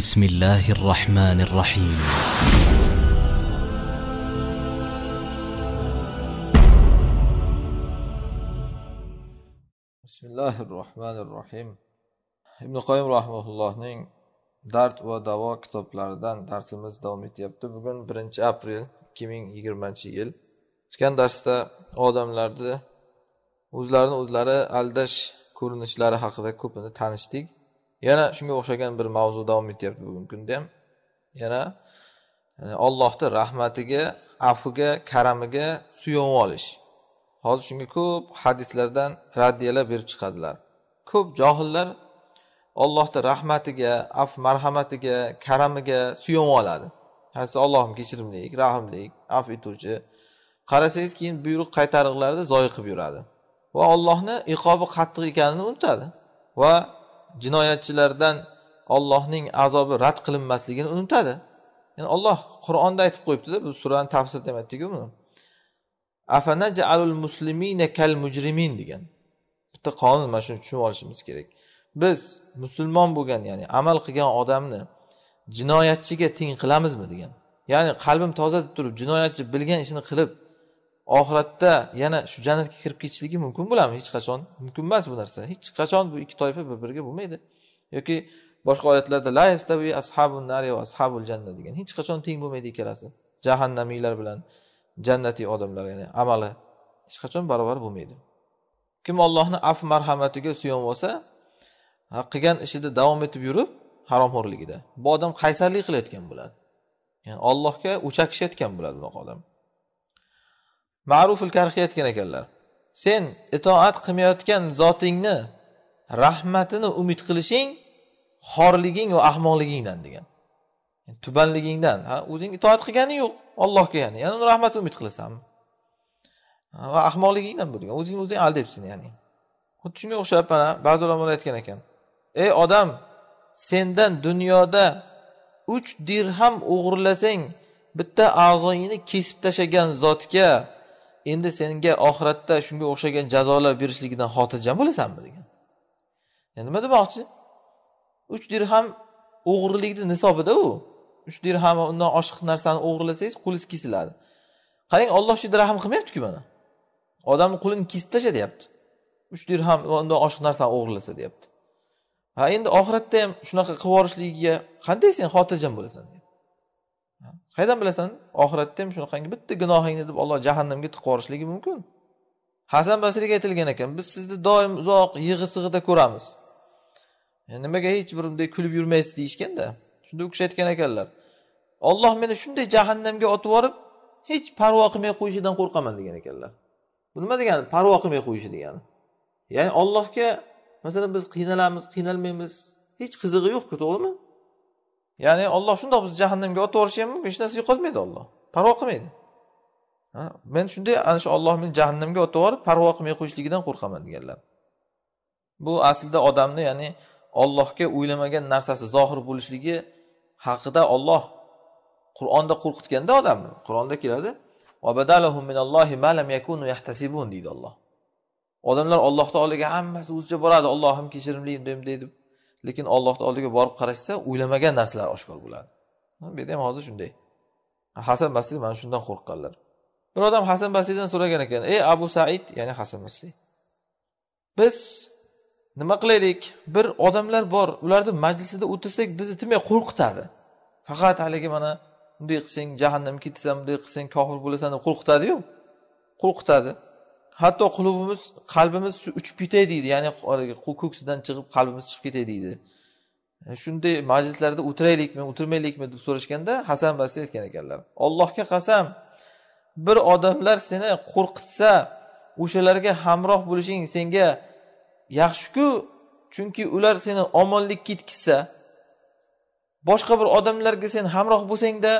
بسم الله الرحمن الرحيم بسم الله الرحمن الرحيم ibn qoyim rahmatullohning dard va davo kitoblaridan darsimiz davom etyapti bugun birinchi aprel ikki ming yigirmanchi yil o'tgan darsda odamlarni o'zlarini o'zlari aldash ko'rinishlari haqida ko'pini tanishdik yana shunga o'xshagan bir mavzu davom etyapti bugungi kunda ham yana ollohni e, rahmatiga afiga karamiga suyanib olish hozir shunga ko'p hadislardan raddiyalar berib chiqadilar ko'p johillar ollohni rahmatiga af marhamatiga karamiga suyanib oladi qaysi allohim kechirimli rahmli af etuvchi qarasangiz keyin buyruq qaytariqlarni zoyi qilib yuradi va ollohni iqobi qattiq ekanini unutadi va jinoyatchilardan ollohning azobi rad qilinmasligini unutadi ya'ni olloh qur'onda aytib qo'yibdida bu surani tafsirida ham aytdiku buni afanajalul muslimina kal mujrimin degan bitta qonun mana shuni tushunib olishimiz kerak biz musulmon bo'lgan ya'ni amal qilgan odamni jinoyatchiga teng qilamizmi degan ya'ni qalbim toza deb turib jinoyatchi bilgan ishini qilib oxiratda yana shu jannatga kirib ketishligi mumkin bo'ladimi hech qachon mumkin emas bu narsa hech qachon bu ikki toifa bir biriga bo'lmaydi yoki boshqa oyatlarda la yastavi ashabun nari va ashabul janna degan hech qachon teng bo'lmaydi ikkalasi jahannamiylar bilan jannatiy odamlar ya'ni amali hech qachon barobar bo'lmaydi kim ollohni af marhamatiga suyanib olsa qilgan ishida davom etib yurib haromxo'rligida bu odam qaysarlik qilayotgan bo'ladi ya'ni ollohga o'chakishayotgan bo'ladi bunaqa odam ma'ruful karhi aytgan ekanlar sen itoat qilmayotgan zotingni rahmatini umid qilishing xorliging va ahmoqligingdan degan tubanligingdan ha o'zing itoat qilganing yo'q ollohga ya'ni yana uni rahmatini umid qilasanmi va ahmoqligingdan degan o'zing o'zing aldayapsan ya'ni xuddi shunga o'xshab mana ba'zi ulamolar aytgan ekan ey odam sendan dunyoda uch dirham o'g'irlasang bitta a'zoyingni kesib tashlagan zotga endi senga oxiratda shunga o'xshagan jazolar berishligidan xotirjam bo'lasanmi degan yani nima demoqchi uch dirham o'g'irlikni nisobida u uch dirham undan oshiq narsani o'g'irlasangiz qo'lingiz kesiladi qarang olloh shu rahm qilmayaptiku mana odamni qo'lini kesib tasha deyapti uch dirham undan oshiq narsani o'g'irlasa deyapti ha endi oxiratda ham shunaqa qilib yuborishligiga qanday sen xotirjam bo'lasan qayerdan bilasan oxiratda ham shunaqangi bitta gunohingni deb olloh jahannamga tiqib yuborishligi mumkin hasan basriyga aytilgan ekan biz sizni doim uzoq yig'i sig'ida ko'ramiz nimaga hech bir bunday kulib yurmaysiz deyishganda shunda u kishi aytgan ekanlar olloh meni shunday jahannamga otib yuborib hech parvo qilmay qo'yishidan qo'rqaman degan ekanlar bu nima degani parvo qilmay qo'yishi degani ya'ni ollohga masalan biz qiynalamiz qiynalmaymiz hech qizig'i yo'qku to'g'rimi ya'ni olloh shundoq bizni jahannamga yuborishi ham mumkin hech narsaga yo'qotmaydi olloh parvo qilmaydi men shunday ana shu olloh meni jahannamga otib yuborib parvo qilmay qo'yishligidan qo'rqaman deganlar bu aslida odamni ya'ni ollohga o'ylamagan narsasi zohir bo'lishligi haqida olloh qur'onda qo'rqitganda odamni qur'onda keladi deydi olloh odamlar olloh taologa hammasi o'zicha boradi ollohim kechirimli unday bunday deb lekin ollohni oldiga borib qarashsa o'ylamagan narsalar oshkor bo'ladi bu yerda ham hozir shunday hasan basriy mana shundan qo'rqqanlar bir odam hasan basriydan so'ragan ekan ey abu said ya'ni hasan basriy biz nima qilaylik bir odamlar bor ularni majlisida o'tirsak bizni tinmay qo'rqitadi faqat haligi mana bunday qilsang jahannamga ketasan bunday qilsang kofir bo'lasan deb qo'rqitadiyu qo'rqitadi hatto qulubimiz qalbimiz uchib ketay deydi ya'ni ko'ksidan chiqib qalbimiz chiqib ketay deydi e, shunday majlislarda o'tiraylikmi o'tirmaylikmi deb so'rashganda hasan basi aytgan ekanlar ollohga qasam bir odamlar seni qo'rqitsa o'shalarga hamroh bo'lishing senga yaxshiku chunki ular seni omonlikka yetkazsa boshqa bir odamlarga sen hamroh bo'lsangda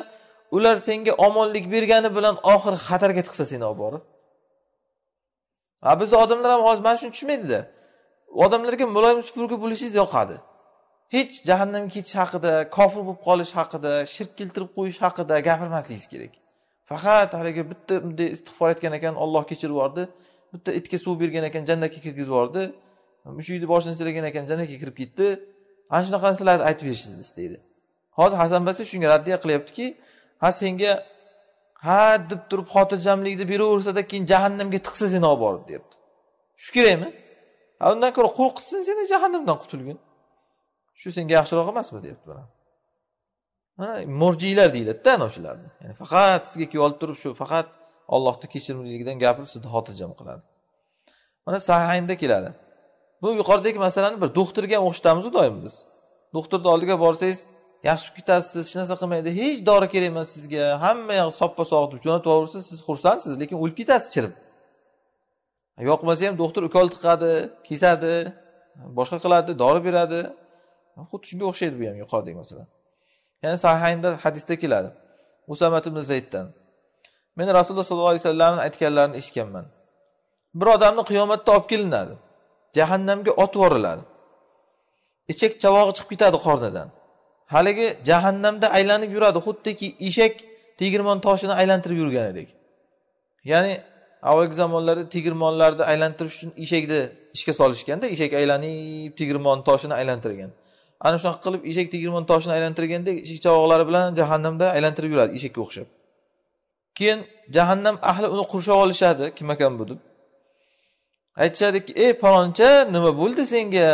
ular senga omonlik bergani bilan oxiri xatarga tiqsa seni olib borib a bizni odamlar ham hozir mana shuni tushunmaydida odamlarga muloyim supurgi bo'lishingiz yoqadi hech jahannamga ketish haqida kofir bo'lib qolish haqida shirk keltirib qo'yish haqida gapirmasligingiz kerak faqat haligi bitta bunday istig'for aytgan ekan olloh kechirib yubordi bitta itga suv bergan ekan jannatga kirgizib yubordi mushukni boshini silagan ekan jannatga kirib ketdi ana shunaqa narsalarni aytib berishingizni istaydi hozir hasan basri shunga raddiya qilyaptiki ha senga ha deb turib xotirjamlikni beraversada keyin jahannamga tiqsa seni olib borib deyapti shu kerakmi undan ko'ra qo'rqitsin seni jahannamdan qutulgin shu senga yaxshiroq emasmi deyapti mana mana murjiylar deyiladida ana o'shalarni ya'ni faqat sizga kelib olib turib shu faqat ollohni kechirimliligidan gapirib sizni xotirjam qiladi mana sahaynda keladi bu yuqoridagi masalani bir doktorga ham o'xshatamizu doim biz doktorni oldiga borsangiz bo'lib ketasiz hech narsa qilmaydi hech dori kerak emas sizga hamma yoq soppa deb jo'natib yuborsa siz xursandsiz lekin o'lib ketasiz chirib yoqmasa ham doktor ukol tiqadi kesadi boshqa qiladi dori beradi xuddi shunga o'xshaydi bu ham yuqoridagi masala ya'ni sahihaynda hadisda keladi usamat ibn zayddan men rasululloh sollallohu alayhi vasallamni aytganlarini eshitganman bir odamni qiyomatda olib kelinadi jahannamga otib yuboriladi ichak chavog'i chiqib ketadi qornidan haligi jahannamda aylanib yuradi xuddiki eshak tegirmon toshini aylantirib yurganidek ya'ni avvalgi zamonlarda tegirmonlarni aylantirish uchun eshakni ishga solishganda eshak aylanib tegirmon toshini aylantirgan ana shunaqa qilib eshak tegirmon toshini aylantirganda eshak chavoqlari bilan jahannamda aylantirib yuradi eshakka o'xshab keyin jahannam ahli uni qurshab olishadi kim ekan bu deb aytishadiki ey paloncha nima bo'ldi senga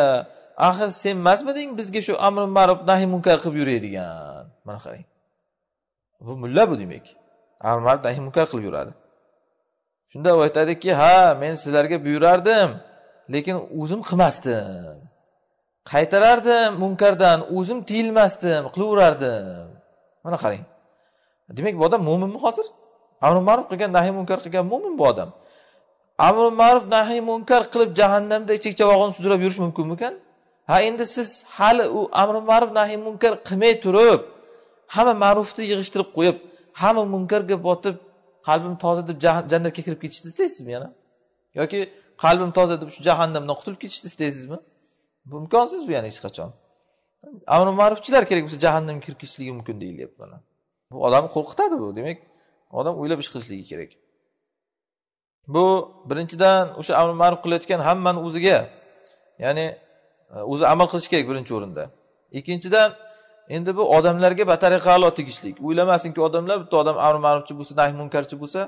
axir sen emasmiding bizga shu amri ma'ruf nahi munkar qilib yuradigan mana qarang bu mulla bu demak amri ma'ruf nahi munkar qilib yuradi shunda u aytadiki ha men sizlarga buyurardim lekin o'zim qilmasdim qaytarardim munkardan o'zim tiyilmasdim qilaverardim mana qarang demak bu odam mo'minmi hozir amri ma'ruf qilgan nahiy munkar qilgan mo'min bu odam amri ma'ruf nahiy munkar qilib jahannamda ichak chavog'ini sudrab yurish mumkinmikan ha endi siz hali u amri ma'ruf nahi munkar qilmay turib hamma ma'rufni yig'ishtirib qo'yib hamma munkarga botib qalbim toza deb jannatga kirib ketishni istaysizmi yana yoki qalbim toza deb shu jahannamdan qutulib ketishni istaysizmi bu imkonsiz bu yana hech qachon amri ma'rufchilar kerak bo'lsa jahannamga kirib ketishligi mumkin deyilyapti mana bu odamni qo'rqitadi bu demak odam o'ylab ish qilishligi kerak bu birinchidan o'sha amri ma'ruf qilayotgan hammani o'ziga ya'ni o'zi amal qilish kerak birinchi o'rinda ikkinchidan endi bu odamlarga batariqa alo tegishlik o'ylamasinki odamlar bitta odam amri ma'rufchi bo'lsa nahi munkarchi bo'lsa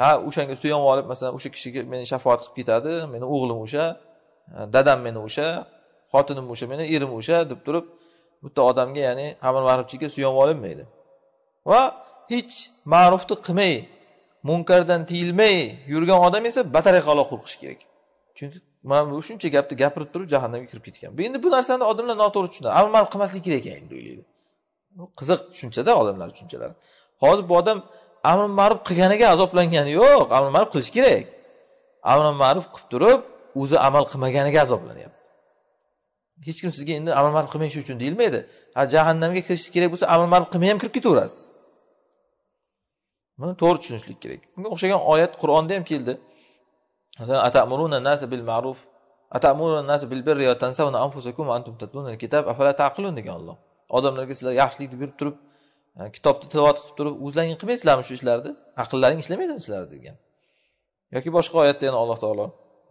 ha o'shanga suyanib olib masalan o'sha kishiga meni shafoat qilib ketadi meni o'g'lim o'sha dadam meni o'sha xotinim o'sha meni erim o'sha deb turib bitta odamga ya'ni amri ma'rufchiga suyanib olinmaydi va hech ma'rufni qilmay munkardan tiyilmay yurgan odam esa batariqa alo qo'rqishi kerak chunki mana bu shuncha gapni gapirib turib jahannamga kirib ketgan bu endi bu narsani odamlar noto'g'ri tushunadi amal mal qilmaslik kerak ekan endi o'ylaydi qiziq tushunchada odamlar tushunchalari hozir bu odam amr ma'ruf qilganiga azoblangani yo'q amr ma'ruf qilish kerak amr ma'ruf qilib turib o'zi amal qilmaganiga azoblanyapti hech kim sizga endi amr ma'ruf qilmang shu uchun deyilmaydi ha jahannamga kirish kerak bo'lsa amr ma'ruf qilmay ham kirib ketaverasiz buni to'g'ri tushunishlik kerak bunga o'xshagan oyat qur'onda ham keldi atamuruna nas bil ma'ruf atamuruna nas bil birri va tansawna anfusakum va antum tatluna kitob afala degan Alloh odamlarga sizlar yaxshilikni buyurib turib kitobni tilovat qilib turib o'zlaring qilmaysizlarmi shu ishlarni aqllaring ishlamaydimi sizlarni degan yoki boshqa oyatda yana alloh taolo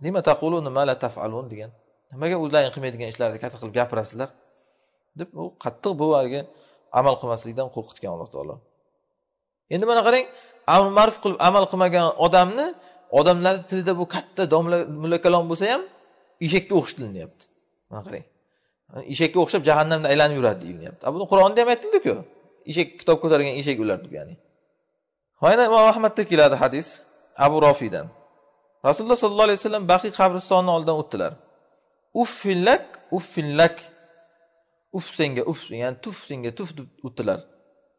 nima taqulu nima la tafalun degan nimaga o'zlaring qilmaydigan ishlarni katta qilib gapirasizlar deb u qattiq bu haligi amal qilmaslikdan qo'rqitgan alloh taolo endi mana qarang amr ma'ruf qilib amal qilmagan odamni odamlarni tilida bu katta domla mullakalom bo'lsa ham eshakka o'xshash qilinyapti mana qarang eshakka o'xshab jahannamda aylanib yuradi deyilyapti buni qur'onda ham aytildiku eshak kitob ko'targan eshak ular deb ya'ni yana imom ahmadda keladi hadis abu rofiydan rasululloh sollallohu alayhi vasallam baqiy qabristonini oldidan o'tdilar uffillak uffillak uf senga uf ya'ni tuf senga tuf deb o'tdilar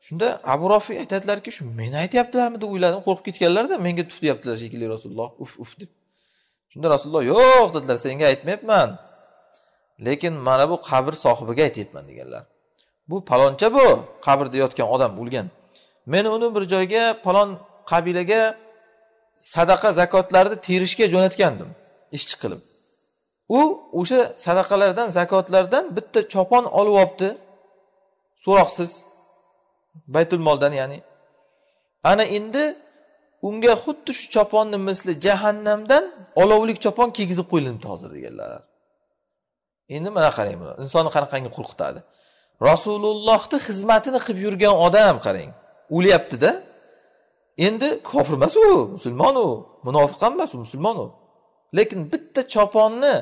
shunda abu rofiy aytadilarki shu meni aytyaptilarmi deb o'yladim qo'rqib ketganlarda menga tuf deyaptilar shekilli rasululloh uf uf deb shunda rasululloh yo'q dedilar senga aytmayapman lekin mana bu qabr sohibiga aytyapman deganlar bu paloncha bu qabrda yotgan odam o'lgan men uni bir joyga palon qabilaga sadaqa zakotlarni terishga jo'natgandim ishchi qilib u o'sha sadaqalardan zakotlardan bitta chopon olib olibdi so'roqsiz baytul moldan ya'ni ana endi unga xuddi shu choponni misli jahannamdan olovlik chopon kiygizib qo'yilibdi hozir deganlar endi mana qarang buni insonni qanaqangi qo'rqitadi rasulullohni xizmatini qilib yurgan odam qarang o'lyaptida endi kofir emas u musulmon u munofiq ham emas u musulmon u lekin bitta choponni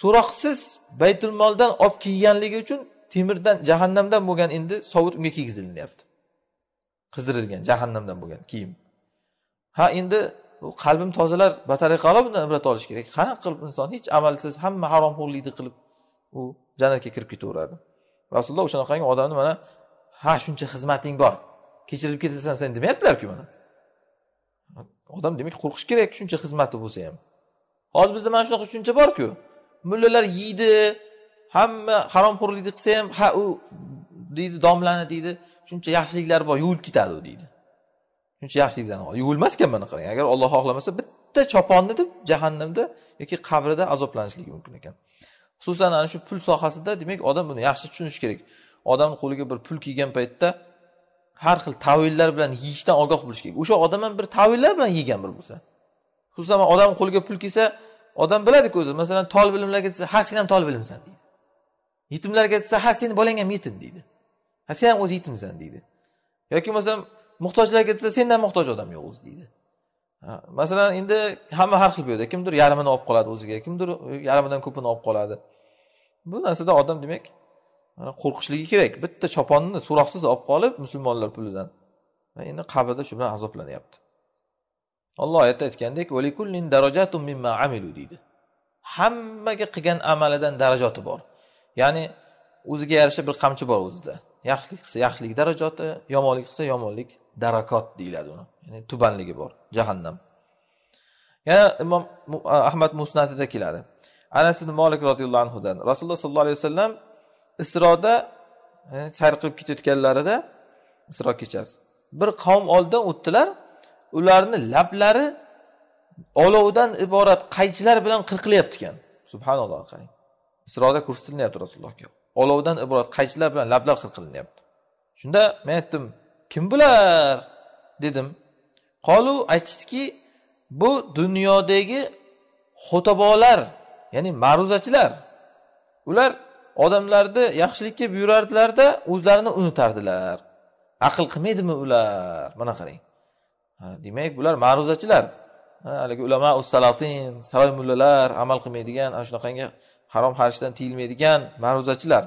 so'roqsiz baytul moldan olib kiyganligi uchun temirdan jahannamdan bo'lgan endi sovut unga kiygizilinyapti qizdirilgan jahannamdan bo'lgan kiyim ha endi bu qalbim tozalar batariqalo bundan ibrat olish kerak qanaqa qilib inson hech amalsiz hamma haromxo'rlikni qilib u jannatga kirib ketaveradi rasululloh o'shanaqangi odamni mana ha shuncha xizmating bor kechirilib ketasan sen demayaptilarku mana odam demak qo'rqish kerak shuncha xizmati bo'lsa ham hozir bizda mana shunaqa tushuncha borku mullalar yeydi hamma haromxo'rlikni qilsa ham ha u deydi domlani deydi shuncha yaxshiliklari bor yuvilib ketadi u deydi shuncha yaxshiliklari bor yuvilmas ekan mana qarang agar olloh xohlamasa bitta choponni deb jahannamda yoki qabrida azoblanishligi mumkin ekan xususan ana shu pul sohasida demak odam buni yaxshi tushunishi kerak odam qo'liga bir pul kelgan paytda har xil tavillar bilan yeyishdan ogoh bo'lish kerak o'sha odam ham bir tavillar bilan yegan bir bo'lsa xususan odam qo'liga pul kelsa odam biladiku o'zi masalan tol bilimlarga desa ha sen ham tol bilimsan deydi yetimlarga aytsa ha seni bolang ham yetim deydi ha sen ham o'zi yetimsan deydi yoki bo'lmasam muhtojlarga aytsa sendan muhtoj odam yo'q o'zi deydi masalan endi hamma har xil bu kimdir yarmini olib qoladi o'ziga kimdir yarmidan ko'pini olib qoladi bu narsada odam demak qo'rqishligi kerak bitta choponni so'roqsiz olib qolib musulmonlar pulidan endi qabrda shu bilan azoblanyapti olloh oyatda aytgandek deydi hammaga qilgan amalidan darajati bor ya'ni o'ziga yarasha bir qamchi bor o'zida yaxshilik qilsa yaxshilik darajoti yomonlik qilsa yomonlik darakot deyiladi uni ya'ni tubanligi bor jahannam yana imom ahmad musnatida keladi anas ibn molik roziyallohu anhudan rasululloh sollallohu alayhi vasallam isroda e, sayr qilib ketayotganlarida isro kechasi bir qavm oldidan o'tdilar ularni lablari olovdan iborat qaychilar bilan qirqilyapti ekan subhanalloh qarang isroda ko'rsatilyapti rasulullohga olovdan iborat qaychilar bilan lablar qirqilinyapti qilinyapti shunda men aytdim kim bular dedim qolu aytishdiki bu dunyodagi xo'tobolar ya'ni ma'ruzachilar ular odamlarni yaxshilikka buyurardilarda o'zlarini unutardilar aql qilmaydimi ular mana qarang demak bular ma'ruzachilar haligi ulamo salatin saroy mullalar amal qilmaydigan ana shunaqangi harom xarishdan tiyilmaydigan ma'ruzachilar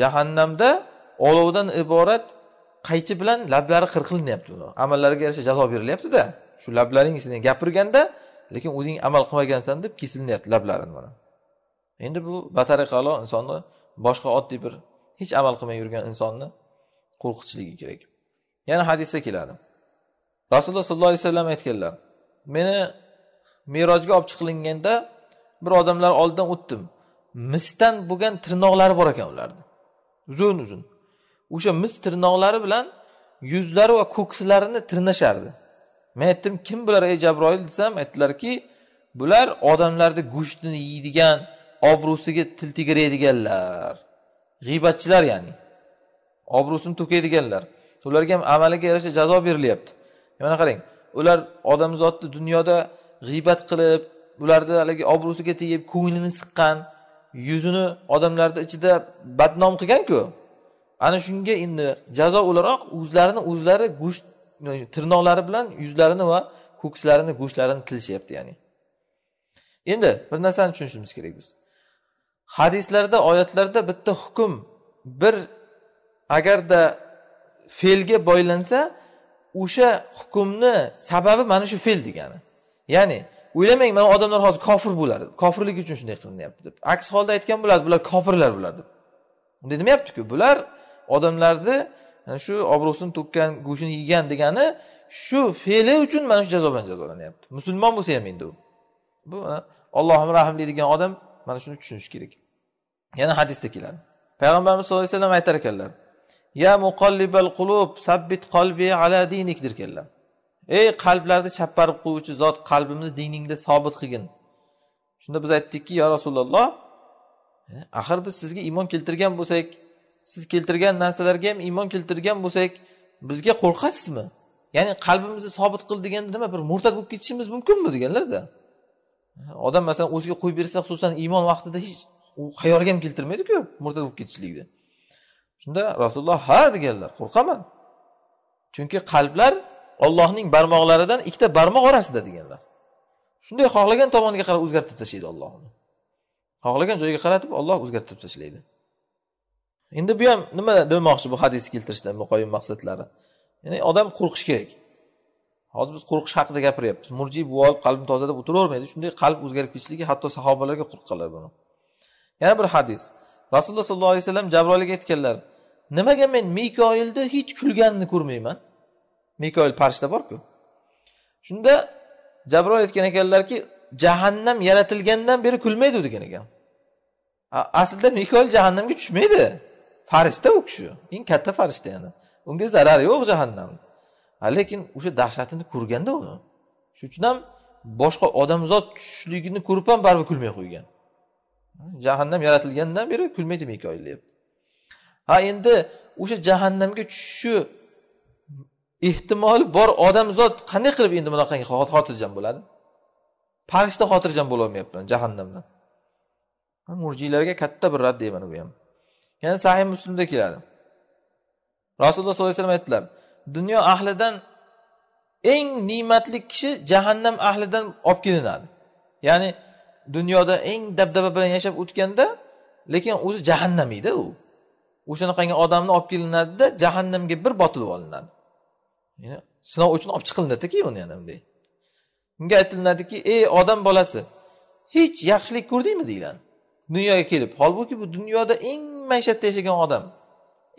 jahannamda olovdan iborat qaychi bilan lablari qirqilinyapti amallariga yarasha jazo berilyaptida shu lablaring sen gapirganda lekin o'zing amal qilmagansan deb kesilinyapti lablarini mana endi bu batariqalo insonni boshqa oddiy bir hech amal qilmay yurgan insonni qo'rqitishligi kerak yana hadisda keladi rasululloh sollallohu alayhi vasallam aytganlar meni merojga olib chiqilinganda bir odamlar oldidan o'tdim misdan bo'lgan tirnoqlari bor ekan ularni uzun uzun o'sha mis tirnoqlari bilan yuzlari va ko'ksilarini tirnashardi men aytdim kim bular ey jabroil desam aytdilarki bular odamlarni go'shtini yeydigan obro'siga til tegraydiganlar g'iybatchilar ya'ni obro'sini to'kaydiganlar ularga ham amaliga yarasha jazo berilyapti mana qarang ular odamzodni dunyoda g'iybat qilib ularni haligi obro'siga tegib ko'nglini siqqan yuzini odamlarni ichida badnom qilganku ana shunga endi jazo o'laroq o'zlarini o'zlari go'sht tirnoqlari bilan yuzlarini va ko'kslarini go'shtlarini tilishyapti ya'ni endi bir narsani tushunishimiz kerak biz hadislarda oyatlarda bitta hukm bir agarda fe'lga boylansa o'sha hukmni sababi mana shu fe'l degani ya'ni o'ylamang mana odamlar hozir kofir bo'ladi kofirlik uchun shunday qilinyapti deb aks holda aytgan bo'lardi bular kofirlar bular deb unday demayaptiku bular odamlarni yani shu obro'sini to'kkan go'shtini yegan degani shu fe'li uchun mana shu jazo bilan jazolanyapti musulmon bo'lsa ham endi u bu allohim rahmli degan odam mana shuni tushunishi kerak yana hadisda keladi payg'ambarimiz sallallohu alayhi vasallam aytar ekanlar ya muqallibal qulub sabbit qalbi ala dinik derkanlar ey qalblarni chapparib qo'yuvchi zot qalbimizni diningda sobit qilgin shunda biz aytdikki yo rasululloh e, axir biz sizga iymon keltirgan bo'lsak siz keltirgan narsalarga ham iymon keltirgan bo'lsak bizga qo'rqasizmi ya'ni qalbimizni sobit qil deganda nima bir murtad bo'lib ketishimiz mumkinmi deganlarda e, odam masalan o'ziga qo'yib bersa xususan iymon vaqtida hech u xayoliga ham keltirmaydiku murtad bo'lib ketishlikni shunda rasululloh ha deganlar qo'rqaman chunki qalblar ollohning barmoqlaridan ikkita barmoq orasida deganlar shunday xohlagan tomoniga qarab o'zgartirib tashlaydi olloh uni xohlagan joyiga qaratib olloh o'zgartirib tashlaydi endi bu ham nima demoqchi bu hadisni keltirishda muqoyim maqsadlari ya'ni odam qo'rqish kerak hozir biz qo'rqish haqida gapiryapmiz murjiy bo'lib olib qalbni toza deb o'tiravermaydi shunday qalb o'zgarib ketishligi hatto sahobalarga qo'rqqanlar buni yana bir hadis rasululloh sollallohu alayhi vasallam jabroilga aytganlar nimaga men mikoilni hech kulganini ko'rmayman mikoil farishta borku shunda jabroil aytgan ekanlarki jahannam yaratilgandan beri kulmaydi degan ekan aslida mikoil jahannamga tushmaydi farishta u kishi eng katta farishta yana unga zarari yo'q jahannam lekin o'sha dahshatini ko'rganda uni shuning uchun ham boshqa odamzod tushishligini ko'rib ham baribir kulmay qo'ygan jahannam yaratilgandan beri kulmaydi mikoil deyapti ha endi o'sha jahannamga tushishi ehtimoli bor odamzod qanday qilib endi bunaqangi xotirjam bo'ladi parishta xotirjam bo'lolmayapman jahannamdan murjiylarga katta bir rad mana bu ham yana sahih muslimda keladi rasululloh sollallohu alayhi vasallam aytdilar dunyo ahlidan eng ne'matli kishi jahannam ahlidan olib kelinadi ya'ni dunyoda eng dabdaba bilan yashab o'tganda lekin o'zi jahannamiyda u o'shanaqangi odamni olib kelinadida jahannamga bir botilib olinadi sinov uchun olib keyin uni yana bunday unga aytilinadiki ey odam bolasi hech yaxshilik ko'rdingmi deyiladi dunyoga kelib holbuki bu dunyoda eng maishatda yashagan odam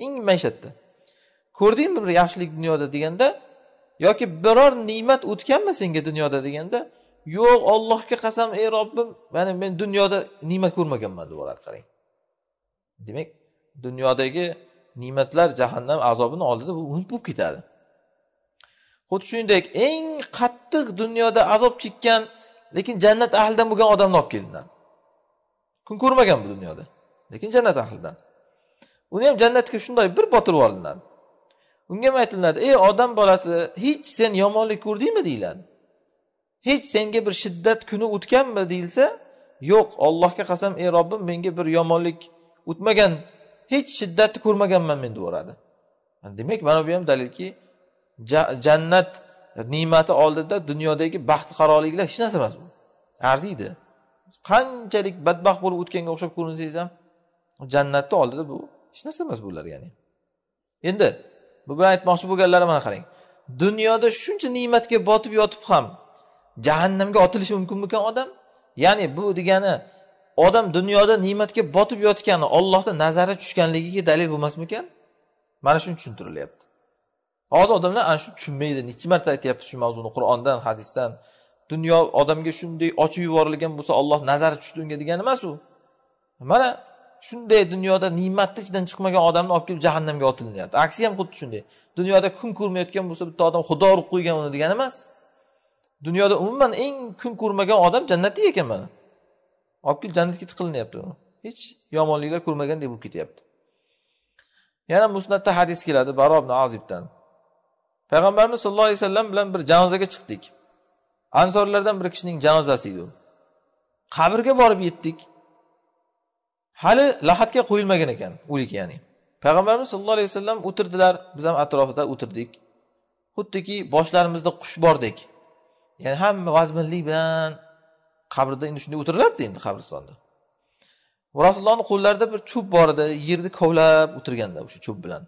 eng maishatda ko'rdingmi bir yaxshilik dunyoda deganda yoki biror ne'mat o'tganmi senga dunyoda deganda yo'q ollohga qasam ey robbim mana men dunyoda ne'mat ko'rmaganman deb yuboradi qarang demak dunyodagi ne'matlar jahannam azobini oldida bu unut bo'lib ketadi xuddi shuningdek eng qattiq dunyoda azob chekkan lekin jannat ahlidan bo'lgan odamni olib keldi kun ko'rmagan bu dunyoda lekin jannat ahlidan uni ham jannatga shunday bir botirib yuboriladi unga ham aytilinadi ey odam bolasi hech sen yomonlik ko'rdingmi deyiladi hech senga bir shiddat kuni o'tganmi deyilsa yo'q ollohga qasam ey robbim menga bir yomonlik o'tmagan hech shiddatni ko'rmaganman men deyoradi demak mana bu ham dalilki jannat ne'mati oldida dunyodagi baxt qaroliklar hech narsa emas bu arziydi qanchalik badbaxt bo'lib o'tganga o'xshab ko'rinsangiz ham jannatni oldida bu hech narsa emas bular ya'ni endi bu bilan aytmoqchi bo'lganlari mana qarang dunyoda shuncha ne'matga botib yotib ham jahannamga otilishi mumkinmikan odam ya'ni bu degani odam dunyoda ne'matga botib yotgani ollohni nazari tushganligiga dalil bo'lmasmikan mana shuni tushuntirilyapti hozir odamlar ana shu tushunmaydi nechi marta aytyapmiz shu mavzuni qur'ondan hadisdan dunyo odamga shunday ochib yuborilgan bo'lsa olloh nazari tushdi unga degani emas u mana shunday dunyoda ne'matni ichidan chiqmagan odamni olib kelib jahannamga otilinyapti aksi ham xuddi shunday dunyoda kun ko'rmayotgan bo'lsa bitta odam xudo urib qo'ygan uni degani emas dunyoda umuman eng kun ko'rmagan odam jannatda ekan mana olib kelib jannatga tiqilinyapti u hech yomonliklar ko'rmagandek bo'lib ketyapti yana musnatda hadis keladi baro ibn azibdan payg'ambarimiz sallallohu alayhi vasallam bilan bir janozaga chiqdik ansorlardan bir kishining janozasi edi u qabrga borib yetdik hali lahatga qo'yilmagan ekan o'lik ya'ni payg'ambarimiz sallallohu alayhi vasallam o'tirdilar biz ham atrofida o'tirdik xuddiki boshlarimizda qush bordek ya'ni hamma vazminlik bilan qabrda endi shunday o'tiriladida endi qabristonda rasulullohni qo'llarida bir cho'p bor edi yerni kovlab o'tirganda o'sha cho'p bilan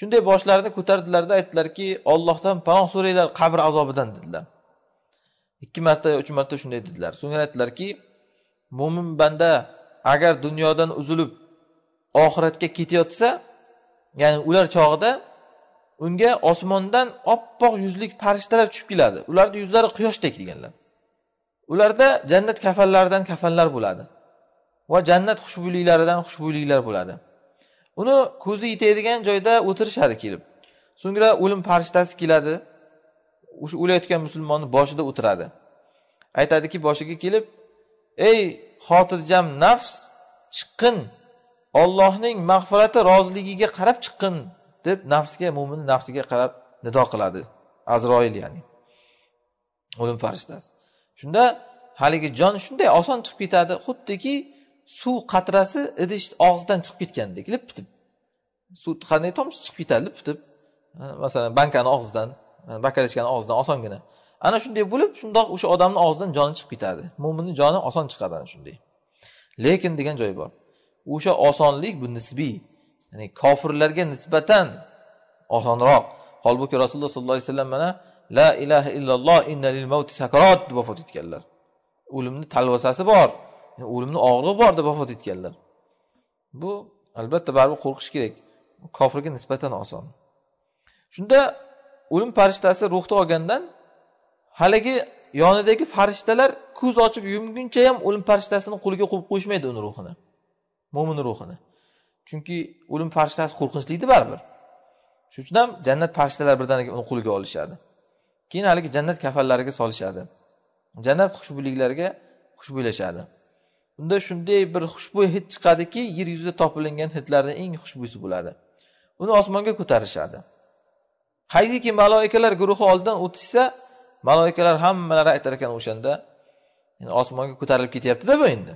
shunday boshlarini ko'tardilarda aytdilarki ollohdan panoh so'ranglar qabr azobidan dedilar ikki marta uch marta shunday dedilar so'ngra aytdilarki mo'min banda agar dunyodan uzilib oxiratga ketayotsa ya'ni ular chog'ida unga osmondan oppoq yuzlik farishtalar tushib keladi ularni yuzlari quyoshdek deganlar ularda jannat kafallaridan kafanlar bo'ladi va jannat xushbo'yliklaridan xushbo'yliklar bo'ladi uni ko'zi yetadigan joyda o'tirishadi kelib so'ngra o'lim farishtasi keladi o'sha o'layotgan musulmonni boshida o'tiradi aytadiki boshiga kelib ey xotirjam nafs chiqqin ollohning mag'firati roziligiga qarab chiqqin deb nafsga mo'min nafsiga qarab nido qiladi azroil ya'ni o'lim farishtasi shunda haligi jon shunday oson chiqib ketadi xuddiki suv qatrasi idish og'zidan chiqib ketgandek lip bitib suv qanday tomchi chiqib ketadi lip bitib masalan bankani og'zidan bakarechkani og'zidan osongina ana shunday bo'lib shundoq o'sha odamni og'zidan joni chiqib ketadi mo'minni joni oson chiqadi ana shunday lekin degan joyi bor o'sha osonlik bu nisbiy ya'ni kofirlarga nisbatan osonroq holbuki rasululloh sollallohu alayhi vasallam mana la ilaha illalloh innalil lil mavti sakarat deb vafot etganlar o'limni talvasasi bor o'limni og'rig'i bor deb vafot etganlar bu albatta baribir qo'rqish kerak kofirga nisbatan oson shunda o'lim farishtasi ruhni olgandan haligi yonidagi farishtalar ko'z ochib yumguncha ham o'lim farishtasini qo'liga qo'yib qo'yishmaydi uni ruhini mo'min ruhini chunki o'lim farishtasi qo'rqinchlikdi baribir shuning uchun ham jannat farishtalari birdaniga uni qo'liga olishadi keyin haligi jannat kafallariga solishadi jannat xushbuyliklariga xushbo'ylashadi unda shunday bir xushbo'y hid chiqadiki yer yuzida topilingan hidlarni eng xushbo'yisi bo'ladi uni osmonga ko'tarishadi qaysiki maloikalar guruhi oldidan o'tishsa maloikalar hammalari aytar ekan o'shanda yani osmonga ko'tarilib ketyaptida bu endi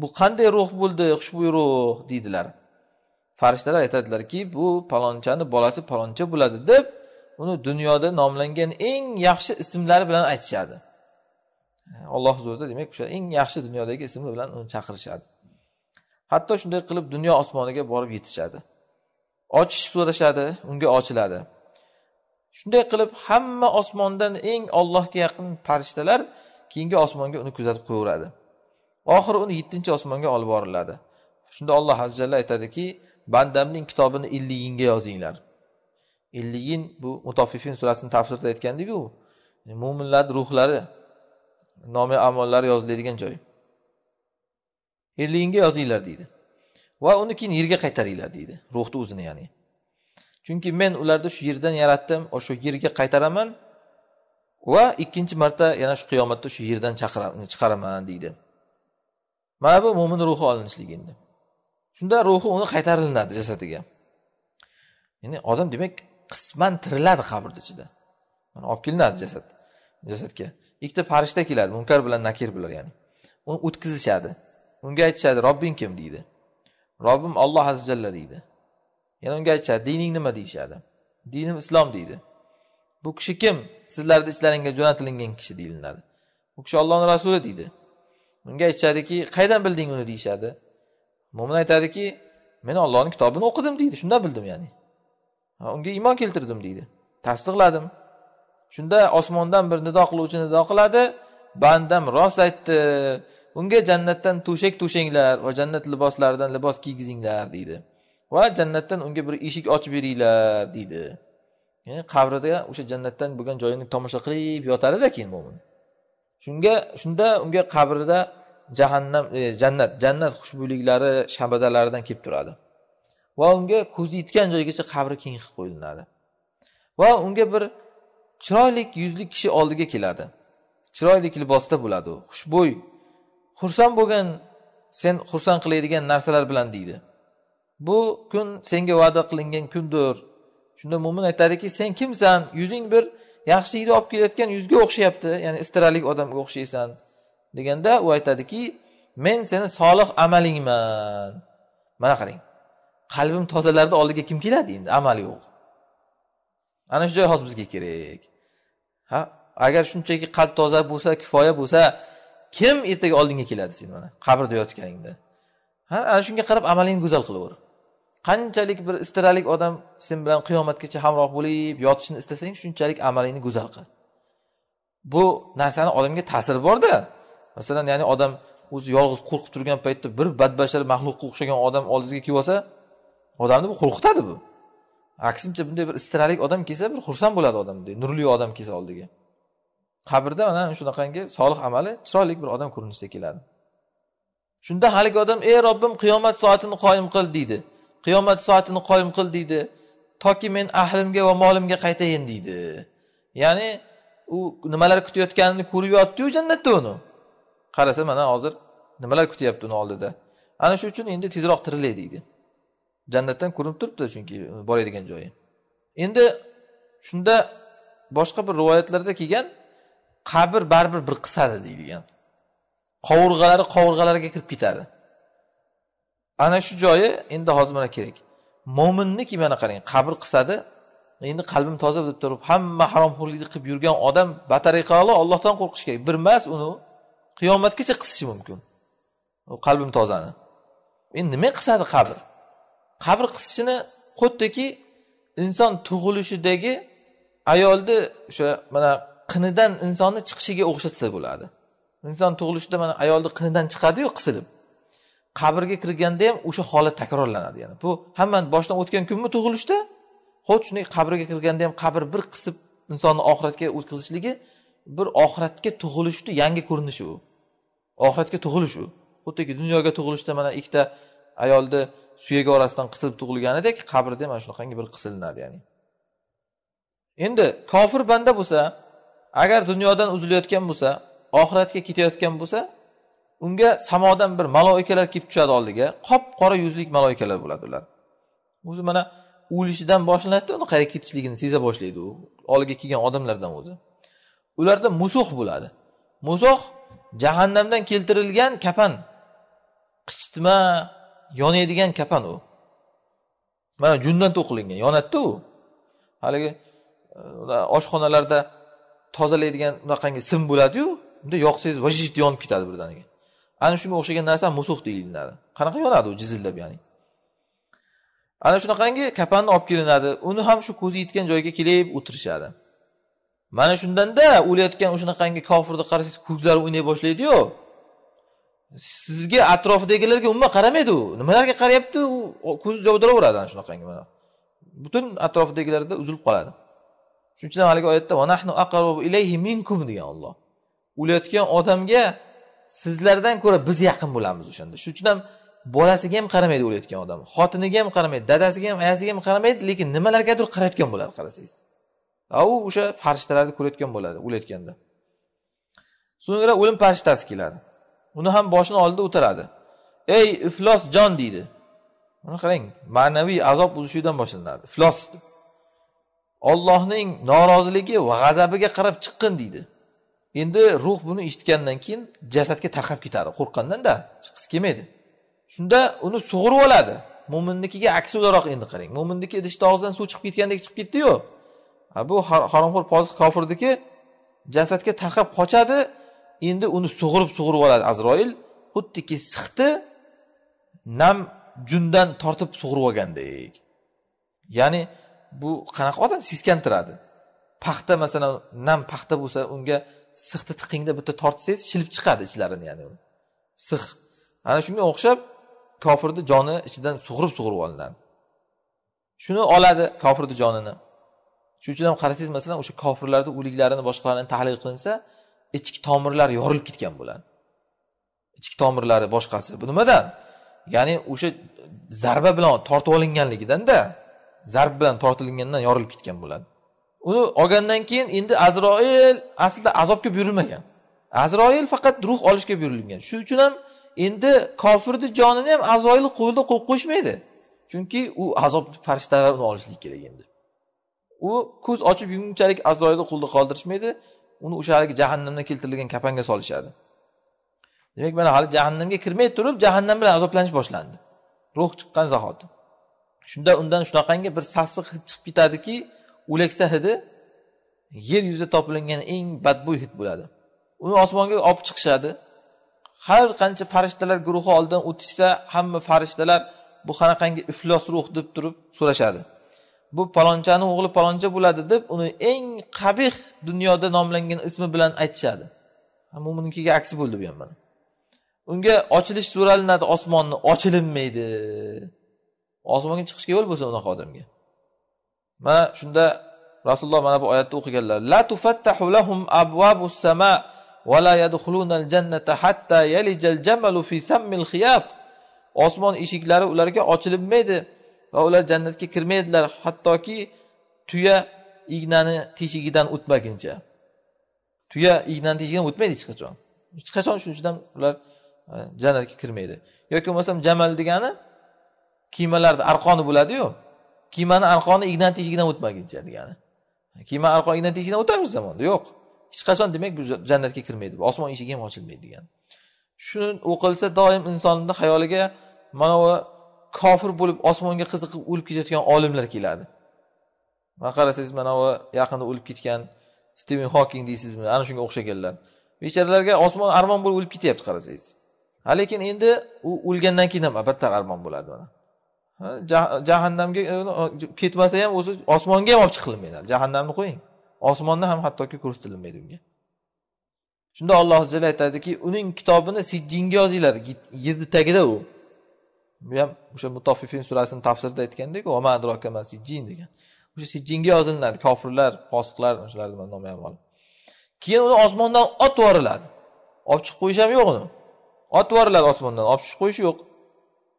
bu qanday ruh bo'ldi xushbo'y ruh deydilar farishtalar aytadilarki bu palonchani bolasi paloncha bo'ladi deb uni dunyoda nomlangan eng yaxshi ismlari bilan aytishadi olloh huzurida demak o'sha eng yaxshi dunyodagi ismi bilan uni chaqirishadi hatto shunday qilib dunyo osmoniga borib yetishadi ochish so'rashadi unga ochiladi shunday qilib hamma osmondan eng ollohga yaqin farishtalar keyingi osmonga uni kuzatib qo'yaveradi oxiri uni yettinchi osmonga olib boriladi shunda olloh azza jalla aytadiki bandamning kitobini illiyinga yozinglar illiyin bu mutofifin surasini tafsirida aytgandiku mo'minlarni ruhlari nomi amallar yoziladigan joy elligingga yozinglar deydi va uni keyin yerga qaytaringlar deydi ruhni o'zini ya'ni chunki men ularni shu yerdan yaratdim o'sha yerga qaytaraman va ikkinchi marta yana shu qiyomatda shu yerdan chiqaraman deydi mana bu mo'min ruhi olinishligi endi shunda ruhi uni qaytarilinadi jasadiga ya'ni odam demak qisman tiriladi qabrni ichida olib kelinadi jasad jasadga ikkita farishta keladi munkar bilan nakir bilan ya'ni uni o'tkazishadi unga aytishadi robbing kim deydi robbim olloh azza jalla deydi yana unga aytishadi dining nima deyishadi dinim islom deydi bu kishi kim sizlarni ichlaringga jo'natilingan kishi deyilinadi u kishi ollohni rasuli deydi unga aytishadiki qaydan bilding uni deyishadi mo'min aytadiki men ollohni kitobini o'qidim deydi shundan bildim ya'ni unga iymon keltirdim deydi tasdiqladim shunda osmondan bir nido qiluvchi nido qiladi bandam rost aytdi unga jannatdan to'shak to'shanglar va jannat liboslaridan libos kiygizinglar deydi va jannatdan unga bir eshik ochib beringlar deydi ya'ni e, qabrida o'sha jannatdan bo'lgan joyini tomosha qilib yotarida keyin mo'min shunga shunda unga qabrida jahannam e, jannat jannat xushbo'yliklari shabadalaridan kelib turadi va unga ko'zi yetgan joygacha qabri keng qilib qo'yilinadi va unga bir chiroyli yuzli kishi oldiga keladi chiroyli libosda bo'ladi u xushbo'y xursand bo'lgan sen xursand qiladigan narsalar bilan deydi bu kun senga va'da qilingan kundir shunda mo'min aytadiki sen kimsan yuzing bir yaxshilikni olib kelayotgan yuzga o'xshayapti ya'ni istiralik odamga o'xshaysan deganda u aytadiki men seni solih amalingman mana qarang qalbim tozalarni oldiga kim keladi endi amal yo'q ana shu joy hozir bizga kerak ha agar shunchaki qalb toza bo'lsa kifoya bo'lsa kim ertaga oldingga keladi seni mana qabrda yotganingda ha ana shunga qarab amalingni go'zal qilaver qanchalik bir istiralik odam sen bilan qiyomatgacha hamroh bo'lib yotishni istasang shunchalik amalingni go'zal qil bu narsani odamga ta'siri borda masalan ya'ni odam o'zi yolg'iz qo'rqib turgan paytda bir badbashar maxluqqa o'xshagan odam oldingizga kelib olsa odamni bu qo'rqitadi bu aksincha bunday bir istiralik odam kelsa bir xursand bo'ladi odam bunday nurli odam kelsa oldiga qabrda mana shunaqangi solih amali chiroyli bir odam ko'rinishda keladi shunda haligi odam ey robbim qiyomat soatini qoyim qil deydi qiyomat soatini qoyim qil deydi toki men ahlimga va molimga qaytayin deydi ya'ni u nimalar kutayotganini ko'rib yotdiyu jannatda uni qarasa mana hozir nimalar kutyapti uni oldida ana shu uchun endi tezroq tirilay deydi jannatdan ko'rinib turibdi chunki e, boradigan joyi endi shunda boshqa bir rivoyatlarda kelgan qabr baribir bir qisadi deyilgan qovurg'alari qovurg'alarga kirib ketadi ana shu joyi endi hozir mana kerak mo'minniki mana qarang qabr qisadi endi qalbim toza deb turib hamma haromxo'rlikni qilib yurgan odam batariqalo ollohdan qo'rqishi kerak bir emas uni qiyomatgacha qisishi mumkin qalbim tozani endi nima qisadi qabr qabr qisishini xuddiki inson tug'ilishidagi ayolni o'sha mana qinidan insonni chiqishiga o'xshatsa bo'ladi inson tug'ilishida mana ayolni qinidan chiqadiyu qisilib qabrga kirganda ham o'sha holat takrorlanadi yana bu hamma boshdan o'tgan kunmi tug'ilishda xuddi shunday qabrga kirganda ham qabr bir qisib insonni oxiratga o'tkazishligi bir oxiratga tug'ilishni yangi ko'rinishi u oxiratga tug'ilish u xuddiki dunyoga tug'ilishda mana ikkita ayolni suyagi orasidan qisilib tug'ilganidek qabrda mana shunaqangi bir qisilinadi ya'ni endi kofir banda bo'lsa agar dunyodan uzilayotgan bo'lsa oxiratga ketayotgan bo'lsa unga samodan bir maloikalar kelib tushadi oldiga qop qora yuzlik maloikalar bo'ladi ular o'zi mana o'lishidan boshlanadida uni qayerga ketishligini seza boshlaydi u oldiga kelgan odamlardan o'zi ularda musuh bo'ladi musuh jahannamdan keltirilgan kapan qichitma yonaydigan kapan u mana jundan to'qilingan yonadida u haligi e, oshxonalarda tozalaydigan bunaqangi sim bo'ladiyu unda yoqsangiz vajit yonib ketadi birdaniga ana shunga o'xshagan narsa musuf deyiladi qanaqa yonadi u jizillab ya'ni ana shunaqangi kapanni olib kelinadi uni ham shu ko'zi yetgan joyga kelib o'tirishadi mana shundanda o'layotgan o'shanaqangi kofirni qarasangiz ko'zlari o'ynay boshlaydiyu sizga atrofidagilarga umuman qaramaydi u nimalarga qarayapti u ko'zi jovdiraveradi ana shunaqangi mana butun atrofidagilarda uzilib qoladi shuning uchun haligi oyatda vanahnu aqarubu ilayhi minkum degan olloh o'layotgan odamga sizlardan ko'ra biz yaqin bo'lamiz o'shanda shuning uchun ham bolasiga ham qaramaydi o'layotgan odam xotiniga ham qaramaydi dadasiga ham ayasiga ham qaramaydi lekin nimalargadir qarayotgan bo'ladi qarasangiz a u o'sha farishtalarni ko'rayotgan bo'ladi o'layotganda so'ngra o'lim farishtasi keladi uni ham boshini oldida o'tiradi ey iflos jon deydi buni qarang ma'naviy azob uzishuvdan boshlanadi iflos ollohning noroziligi va g'azabiga qarab chiqqin deydi endi ruh buni eshitgandan keyin jasadga tarqab ketadi qo'rqqandanda chiqqisi kelmaydi shunda uni sug'urib oladi mo'minnikiga aksi o'laroq endi qarang mo'minniki idishni og'zidan suv chiqib ketgandek chiqib ketdiyu bu haromxo'r poziq kofirniki jasadga tarqab qochadi endi uni sug'urib sug'urib oladi azroil xuddiki sixni nam jundan tortib sug'urib olgandek ya'ni bu qanaqa odam seskantiradi paxta masalan nam paxta bo'lsa unga sixni tiqingda bitta tortsangiz shilib chiqadi ichlarini ya'ni six ana shunga o'xshab kofirni joni ichidan sug'urib sug'urib olinadi shuni oladi kofirni jonini shuning uchun ham qarasangiz masalan o'sha kofirlarni o'liklarini boshqalarini tahlil qilinsa ichki tomirlari yorilib ketgan bo'ladi ichki tomirlari boshqasi bu nimadan ya'ni o'sha zarba bilan tortib olinganligidanda zarb bilan tortilgandan yorilib ketgan bo'ladi uni olgandan keyin endi azroil aslida azobga buyurilmagan azroil faqat ruh olishga buyurilgan shuning uchun ham endi kofirni jonini ham azroil qo'lida qo'yib qo'yishmaydi chunki u azob farishtalar uni olishligi kerak endi u ko'z ochib yumgunchalik azroilni qo'lda qoldirishmaydi uni o'sha haligi jahannamdan keltirilgan kapanga solishadi demak mana hali jahannamga kirmay turib jahannam bilan azoblanish boshlandi ruh chiqqan zahoti shunda undan shunaqangi bir sassiq hid chiqib ketadiki o'laksa hidi yer yuzida topilingan eng badbo'y hid bo'ladi uni osmonga olib chiqishadi har qancha farishtalar guruhi oldidan o'tishsa hamma farishtalar bu qanaqangi iflos ruh deb turib so'rashadi bu palonchani o'g'li paloncha bo'ladi deb uni eng qabih dunyoda nomlangan ismi bilan aytishadi mo'minnikiga aksi bo'ldi bu ham mana unga ochilish so'ralinadi osmonni ochilinmaydi osmonga chiqishga yo'l bo'lsa unaqa odamga mana shunda rasululloh mana bu oyatni o'qiganlar la tufattahu lahum abvabu sama va la yadkhuluna al jannata hatta al jamalu fi sammil khiyat osmon eshiklari ularga ochilinmaydi va ular jannatga kirmaydilar hattoki tuya ignani teshigidan o'tmaguncha tuya ignani teshigidan o'tmaydi hech qachon hech qachon shuning uchun ham ular e, jannatga kirmaydi yoki bo'lmasam jamal degani kiymalarni arqoni bo'ladiyu kiymani arqoni ignani teshigidan o'tmaguncha degani kiyma arqoni ignani teshigidan o'tadi bir zamonda yo'q hech qachon demak bu jannatga kirmaydi bu osmon eshigi ham ochilmaydi degani shuni o'qilsa doim insonni xayoliga mana bu kofir bo'lib osmonga qiziqib o'lib ketayotgan olimlar keladi mana qarasangiz mana bu yaqinda o'lib ketgan stiven hoking deysizmi ana shunga o'xshaganlar bechoralarga osmon armon bo'lib o'lib ketyapti qarasangiz ha lekin endi u o'lgandan keyin ham battar armon bo'ladi mana jahannamga e, ketmasa ham o'zi osmonga ham olib chiqilmaydi jahannamni qo'ying osmonni ham hattoki ko'rsatilmaydi unga shunda alloh jala aytadiki uning kitobini sijjinga yozinglar yerni tagida u bu ham o'sha mutaffifin surasini tafsirida aytgandek jin degan o'sha sijjinga yozilinadi kofirlar fosiqlar shularni nomi ham olib keyin uni osmondan otib yuboriladi olib chiqib qo'yish ham yo'q uni otib yuboriladi osmondan olib chiqib qo'yish yo'q